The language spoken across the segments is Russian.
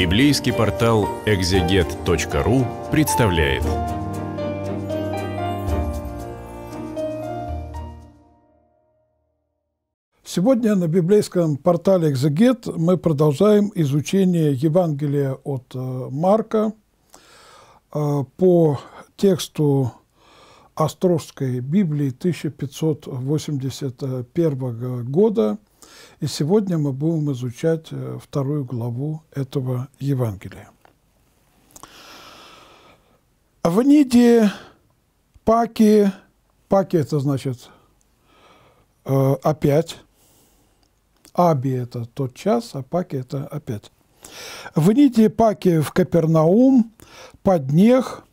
Библейский портал экзегет.ру представляет. Сегодня на библейском портале «Экзегет» мы продолжаем изучение Евангелия от э, Марка э, по тексту Островской Библии 1581 года – и сегодня мы будем изучать э, вторую главу этого Евангелия. В Ниде Паки, Паки это значит э, опять, Аби это тот час, а Паки это опять. В Ниде Паки в Капернаум, под поднех,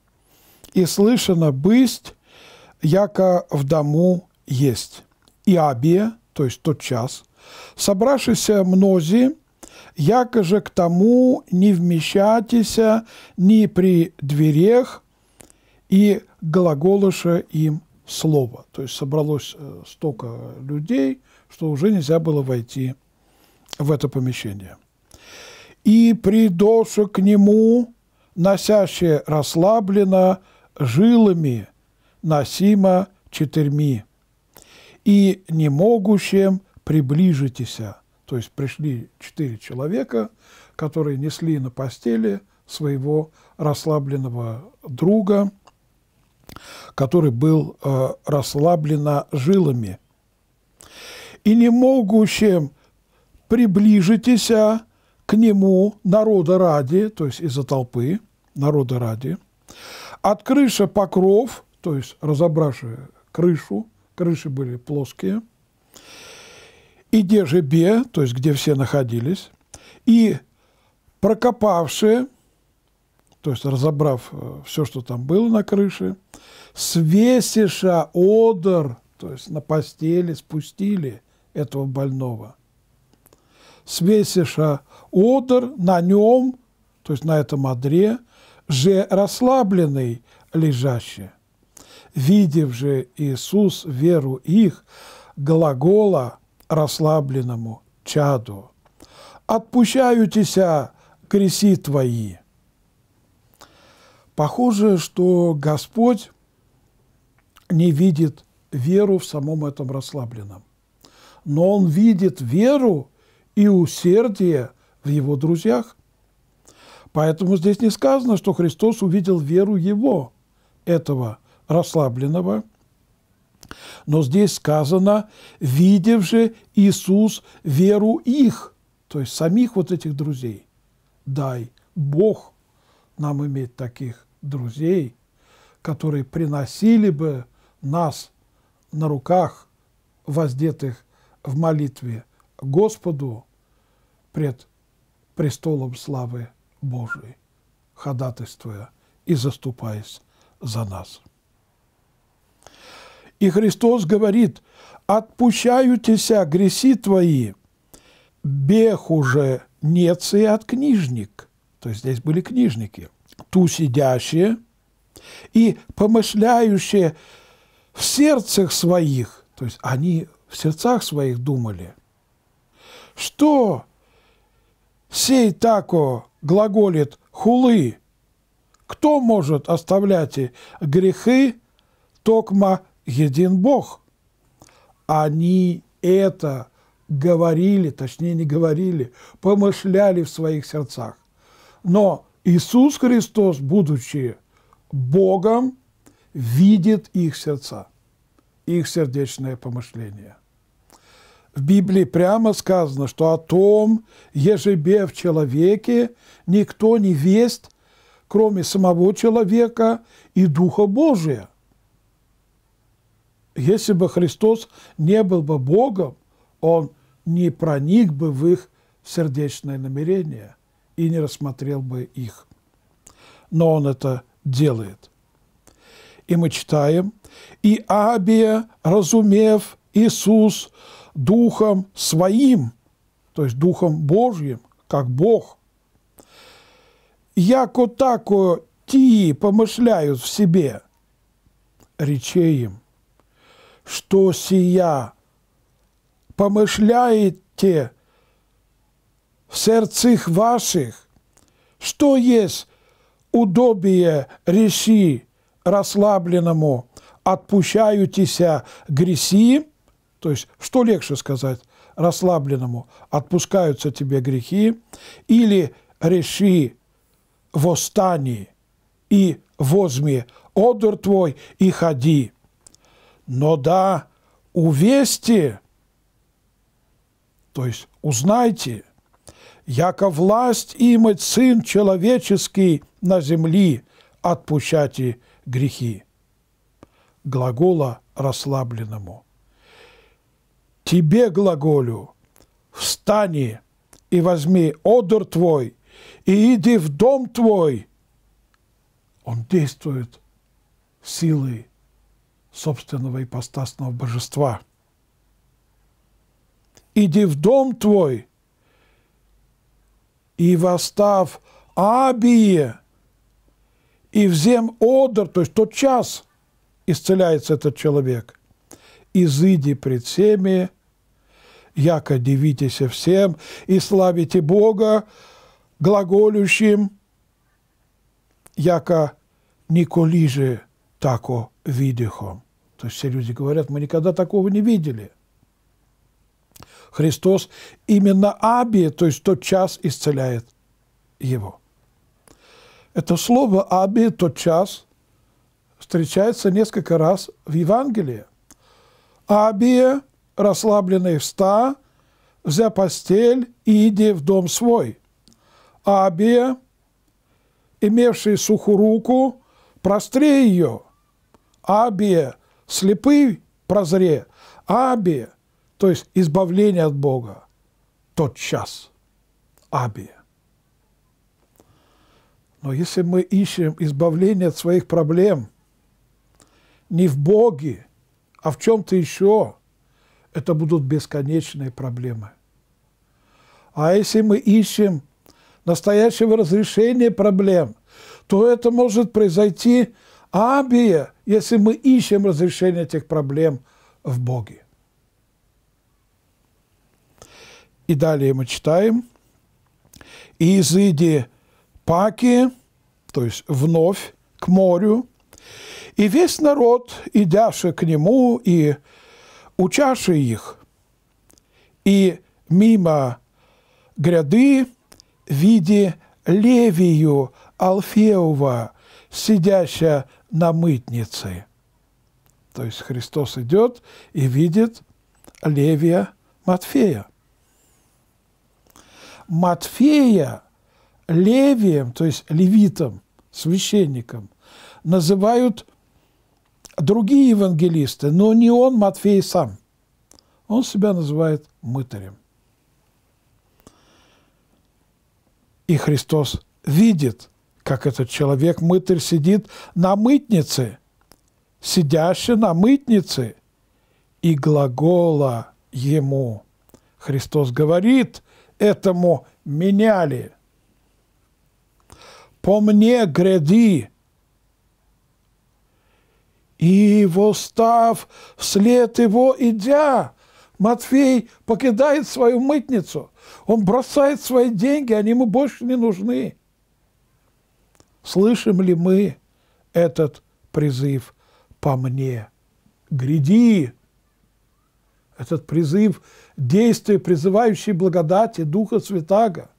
и слышано бысть, яко в дому есть. И Абия, то есть тот час, собравшися мнози, яко же к тому не вмещатися ни при дверях и глаголыша им слово. То есть собралось э, столько людей, что уже нельзя было войти в это помещение. И придоши к нему, носящие расслабленно, жилами, носимо четырьми, и не могущим приближитесь. То есть пришли четыре человека, которые несли на постели своего расслабленного друга, который был э, расслаблено жилами. И не могущим приближитесь э, к нему народа ради, то есть из-за толпы, народа ради, от крыши покров, то есть разобравши крышу, крыши были плоские, и Дежебе, то есть где все находились, и прокопавшие, то есть разобрав э, все, что там было на крыше, свесиша одор, то есть на постели спустили этого больного. Свесиша одор на нем, то есть на этом одре, же расслабленный лежащий. Видев же Иисус веру их, глагола – розслабленому чаду. Отпущаютеся креси твои. Похоже, что Господь не видит веру в самом этом расслабленном, но Он видит веру и усердие в Его друзьях. Поэтому здесь не сказано, что Христос увидел веру Его, этого расслабленного – но здесь сказано, видев же Иисус веру их, то есть самих вот этих друзей, дай Бог нам иметь таких друзей, которые приносили бы нас на руках, воздетых в молитве Господу пред престолом славы Божией, ходатайствуя и заступаясь за нас. И Христос говорит, отпущаютеся греси твои, Бех уже нецы от книжник. То есть здесь были книжники. Ту сидящие и помышляющие в сердцах своих, то есть они в сердцах своих думали, что сей тако глаголит хулы, кто может оставлять грехи токма един Бог. Они это говорили, точнее не говорили, помышляли в своих сердцах. Но Иисус Христос, будучи Богом, видит их сердца, их сердечное помышление. В Библии прямо сказано, что о том, ежебе в человеке, никто не весть, кроме самого человека и Духа Божия – если бы Христос не был бы Богом, Он не проник бы в их сердечное намерение и не рассмотрел бы их. Но Он это делает. И мы читаем, «И Абия, разумев Иисус Духом Своим, то есть Духом Божьим, как Бог, яко тако ти помышляют в себе, речей что сия помышляете в сердцах ваших, что есть удобие реши расслабленному, отпущаетеся грехи, то есть что легче сказать, расслабленному, отпускаются тебе грехи, или реши восстани и возьми одур твой и ходи но да увести, то есть узнайте, яко власть имать Сын Человеческий на земли, отпущати грехи. Глагола расслабленному. Тебе глаголю, встани и возьми одур твой, и иди в дом твой. Он действует силой собственного ипостасного божества. «Иди в дом твой, и восстав Абие, и взем Одер, то есть тот час исцеляется этот человек, изыди пред всеми, яко дивитесь всем, и славите Бога глаголющим, яко николи же тако видихом. То есть все люди говорят, мы никогда такого не видели. Христос именно Аби, то есть тот час, исцеляет его. Это слово «аби» – тот час – встречается несколько раз в Евангелии. «Абия, расслабленный вста, взя постель и иди в дом свой». «Абия, имевший сухую руку, простри ее». «Абия, слепый прозре, абия, то есть избавление от Бога, тот час, абия. Но если мы ищем избавление от своих проблем не в Боге, а в чем-то еще, это будут бесконечные проблемы. А если мы ищем настоящего разрешения проблем, то это может произойти абия, если мы ищем разрешение этих проблем в Боге. И далее мы читаем. «И изыди паки, то есть вновь к морю, и весь народ, идяши к нему и учаши их, и мимо гряды виде Левию алфеева сидящая на мытнице. То есть Христос идет и видит Левия Матфея. Матфея Левием, то есть левитом, священником, называют другие евангелисты, но не он, Матфей сам. Он себя называет мытарем. И Христос видит как этот человек-мытарь сидит на мытнице, сидящий на мытнице, и глагола ему. Христос говорит этому меняли. По мне гряди, и восстав вслед его идя, Матфей покидает свою мытницу, он бросает свои деньги, они ему больше не нужны. Слышим ли мы этот призыв по мне? Гряди! Этот призыв действия, призывающей благодати Духа Святаго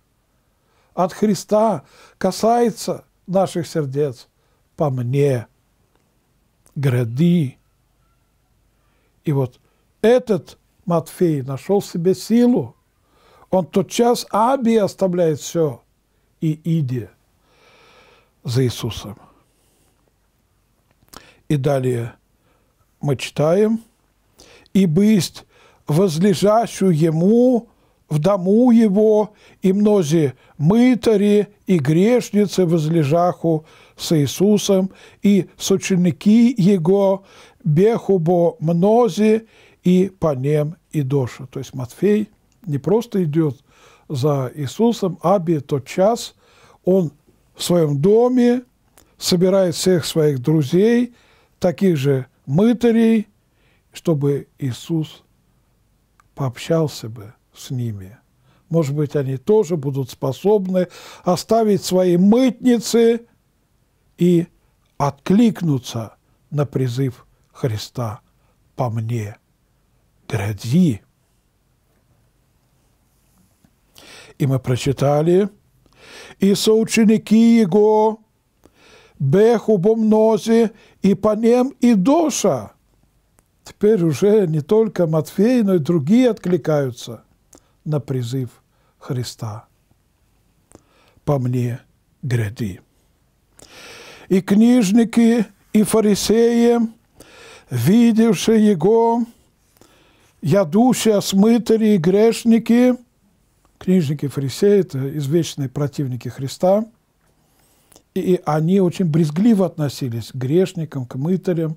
от Христа касается наших сердец по мне. гряди. И вот этот Матфей нашел в себе силу. Он тотчас Аби оставляет все и иди за Иисусом. И далее мы читаем, и бысть возлежащую ему в дому его, и мнози мытари и грешницы возлежаху с Иисусом, и с ученики его, бехубо мнози, и по нем и доша». То есть Матфей не просто идет за Иисусом, аби тот час он в своем доме, собирает всех своих друзей, таких же мытарей, чтобы Иисус пообщался бы с ними. Может быть, они тоже будут способны оставить свои мытницы и откликнуться на призыв Христа по мне. Гради! И мы прочитали и соученики его, бех убомнози, и по ним и душа. Теперь уже не только Матфей, но и другие откликаются на призыв Христа. По мне гряди. И книжники, и фарисеи, видевшие Его, ядущие, осмытари и грешники – Книжники фарисеи – это извечные противники Христа, и они очень брезгливо относились к грешникам, к мытарям.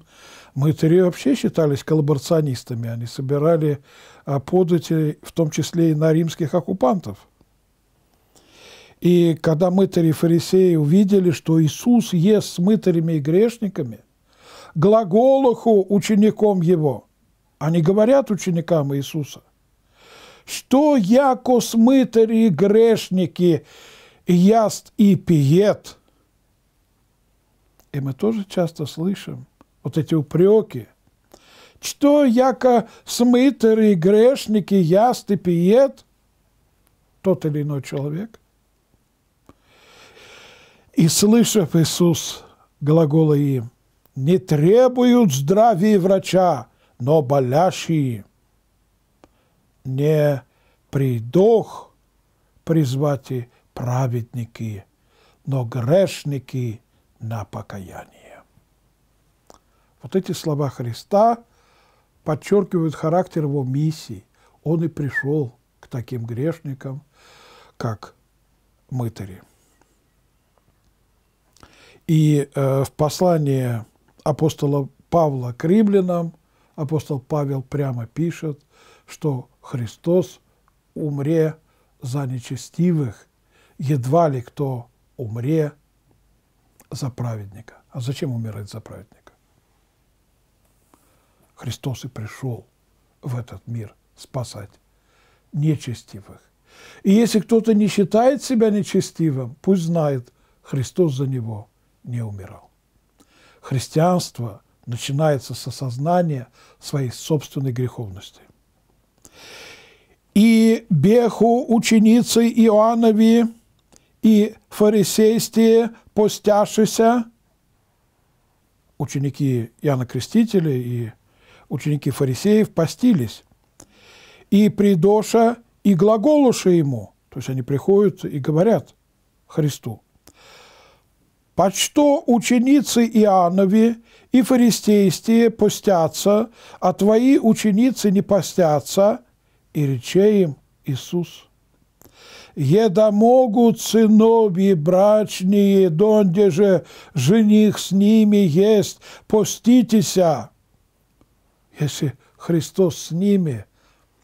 Мытари вообще считались коллаборационистами, они собирали а, подати, в том числе и на римских оккупантов. И когда мытари и фарисеи увидели, что Иисус ест с мытарями и грешниками, глаголоху учеником его, они говорят ученикам Иисуса, что, яко смитарі грешники, яст и пиет. И мы тоже часто слышим вот эти упреки. Что яко смытари грешники, яст и пиет тот или иной человек. И слышав Иисус глагола им, не требуют здравия врача, но болящие – не придох призвати праведники, но грешники на покаяние. Вот эти слова Христа подчеркивают характер его миссии. Он и пришел к таким грешникам, как мытари. И э, в послании апостола Павла к римлянам апостол Павел прямо пишет, что Христос умре за нечестивых, едва ли кто умре за праведника. А зачем умирать за праведника? Христос и пришел в этот мир спасать нечестивых. И если кто-то не считает себя нечестивым, пусть знает, Христос за него не умирал. Христианство начинается с осознания своей собственной греховности. И беху ученицы Иоаннови, и фарисействе постяшися, ученики Иоанна Крестителя и ученики фарисеев постились, и придоша и глаголуша ему, то есть они приходят и говорят Христу – «Почто ученицы Иоаннови и фарисейстие постятся, а твои ученицы не постятся, и рече им Иисус». Еда могут сыновьи брачные, донде же жених с ними есть, поститеся. Если Христос с ними,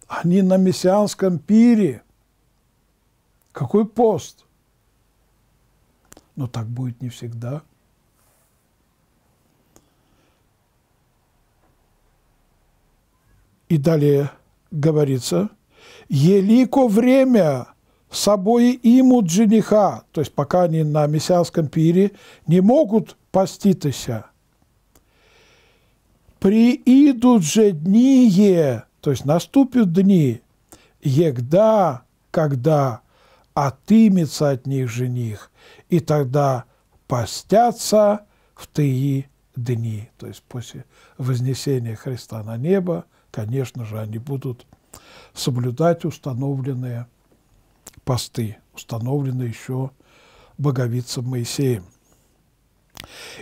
они на мессианском пире. Какой пост? Но так будет не всегда. И далее говорится, «Елико время собой имут жениха», то есть пока они на мессианском пире не могут поститься, «Приидут же дни е», то есть наступят дни, «егда, когда отымется от них жених, и тогда постятся в тыи дни. То есть после вознесения Христа на небо, конечно же, они будут соблюдать установленные посты, установленные еще боговицем Моисеем.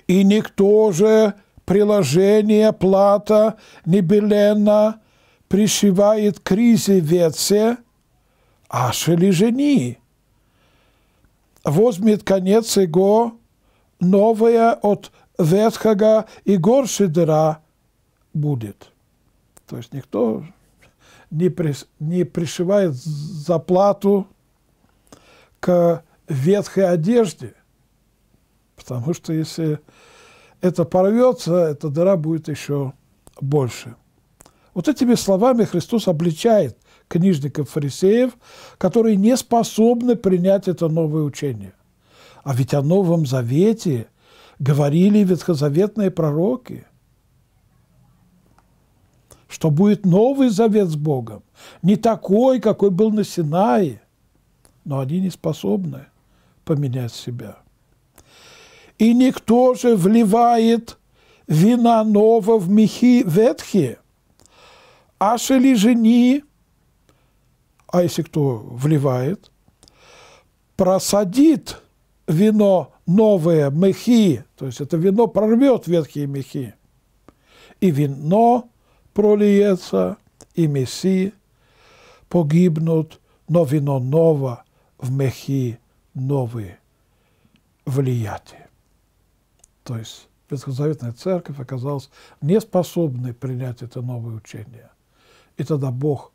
«И никто же приложение плата небелена пришивает к ризе веце, ашели жени, возьмет конец его, новое от ветхого и горше дыра будет. То есть никто не, при, не пришивает заплату к ветхой одежде, потому что если это порвется, эта дыра будет еще больше. Вот этими словами Христос обличает книжников-фарисеев, которые не способны принять это новое учение. А ведь о Новом Завете говорили ветхозаветные пророки, что будет Новый Завет с Богом, не такой, какой был на Синае, но они не способны поменять себя. И никто же вливает вина нового в мехи ветхие, ашели жени, а если кто вливает, просадит вино новое мехи, то есть это вино прорвет ветхие мехи, и вино прольется, и меси погибнут, но вино ново в мехи новые влияти. То есть Ветхозаветная церковь оказалась неспособной принять это новое учение. И тогда Бог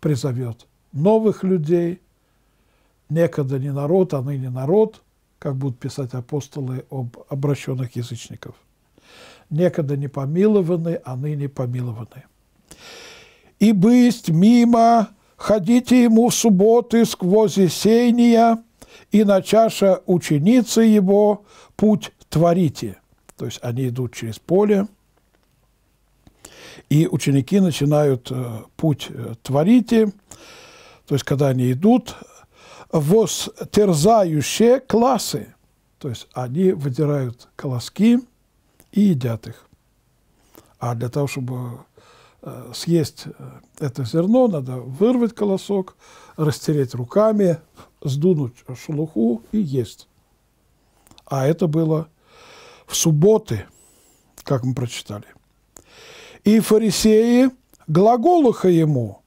призовет новых людей, некогда не народ, а ныне народ, как будут писать апостолы об обращенных язычников. Некогда не помилованы, а ныне помилованы. И бысть мимо, ходите ему в субботы сквозь сения, и на чаша ученицы его путь творите. То есть они идут через поле – и ученики начинают э, путь э, «творите», то есть когда они идут, «востерзающие классы», то есть они выдирают колоски и едят их. А для того, чтобы э, съесть это зерно, надо вырвать колосок, растереть руками, сдунуть шелуху и есть. А это было в субботы, как мы прочитали и фарисеи глаголуха ему,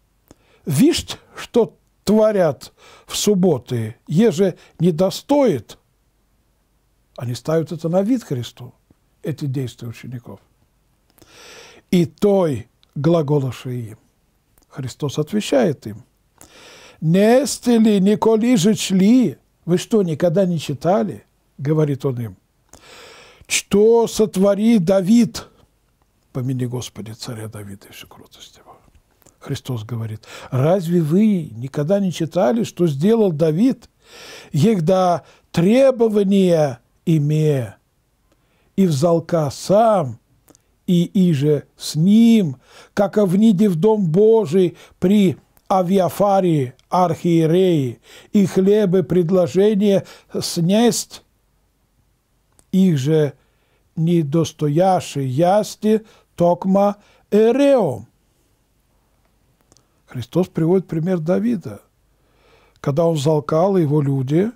«Вишь, что творят в субботы, еже не достоит». Они ставят это на вид Христу, эти действия учеников. «И той глаголоши им». Христос отвечает им, «Не стели, не коли же чли, вы что, никогда не читали?» – говорит он им. «Что сотвори Давид?» помяни, Господи, царя Давида и всю крутость его. Христос говорит, разве вы никогда не читали, что сделал Давид, егда требования имея, и взалка сам, и иже с ним, как овниде в дом Божий при авиафарии архиереи, и хлебы предложение снесть, их же недостояши ясти токма эреом. Христос приводит пример Давида, когда он залкал его люди,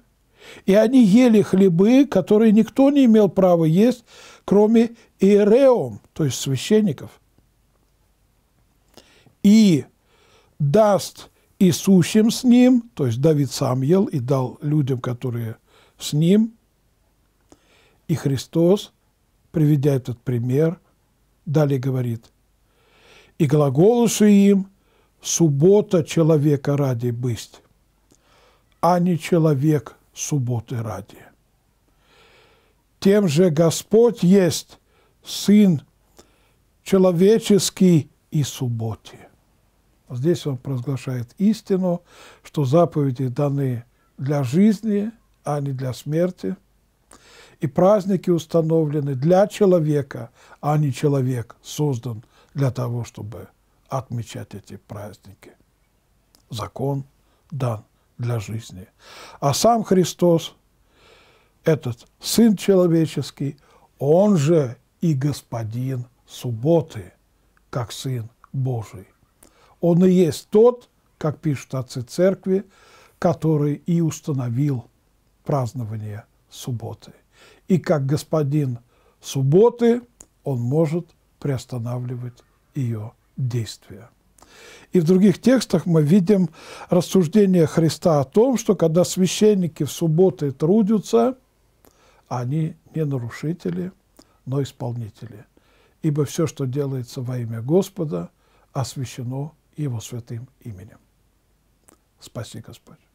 и они ели хлебы, которые никто не имел права есть, кроме иереум, то есть священников. И даст Иисусим с ним, то есть Давид сам ел и дал людям, которые с ним, и Христос, приведя этот пример, далее говорит, «И глаголусу им суббота человека ради бысть, а не человек субботы ради. Тем же Господь есть Сын человеческий и субботе». Здесь он провозглашает истину, что заповеди даны для жизни, а не для смерти – и праздники установлены для человека, а не человек создан для того, чтобы отмечать эти праздники. Закон дан для жизни. А сам Христос, этот Сын Человеческий, Он же и Господин субботы, как Сын Божий. Он и есть тот, как пишут отцы церкви, который и установил празднование субботы и как господин субботы он может приостанавливать ее действия. И в других текстах мы видим рассуждение Христа о том, что когда священники в субботы трудятся, они не нарушители, но исполнители. Ибо все, что делается во имя Господа, освящено Его святым именем. Спаси Господь.